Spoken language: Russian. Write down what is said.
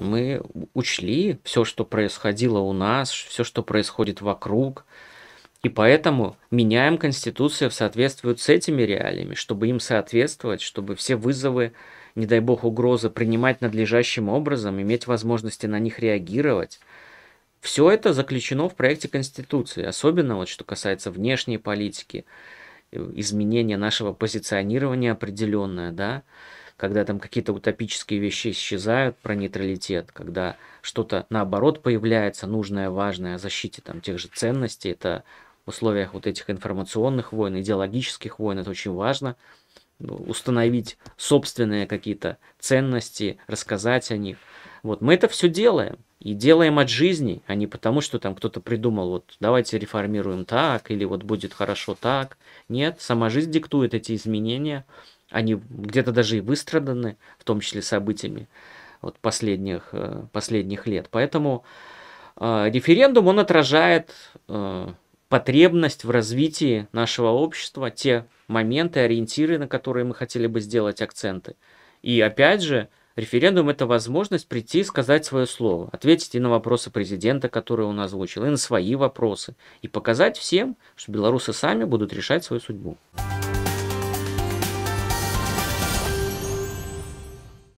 мы учли все, что происходило у нас, все, что происходит вокруг, и поэтому меняем Конституцию в соответствии с этими реалиями, чтобы им соответствовать, чтобы все вызовы, не дай бог угрозы, принимать надлежащим образом, иметь возможности на них реагировать. Все это заключено в проекте Конституции, особенно вот что касается внешней политики, э, изменения нашего позиционирования определенное, да, когда там какие-то утопические вещи исчезают про нейтралитет, когда что-то наоборот появляется, нужное, важное о защите там тех же ценностей, это в условиях вот этих информационных войн, идеологических войн, это очень важно, ну, установить собственные какие-то ценности, рассказать о них. Вот мы это все делаем. И делаем от жизни, а не потому, что там кто-то придумал, вот давайте реформируем так, или вот будет хорошо так. Нет, сама жизнь диктует эти изменения. Они где-то даже и выстраданы, в том числе событиями вот последних, э, последних лет. Поэтому э, референдум, он отражает э, потребность в развитии нашего общества, те моменты, ориентиры, на которые мы хотели бы сделать акценты. И опять же, референдум – это возможность прийти и сказать свое слово, ответить и на вопросы президента, которые он озвучил, и на свои вопросы, и показать всем, что белорусы сами будут решать свою судьбу.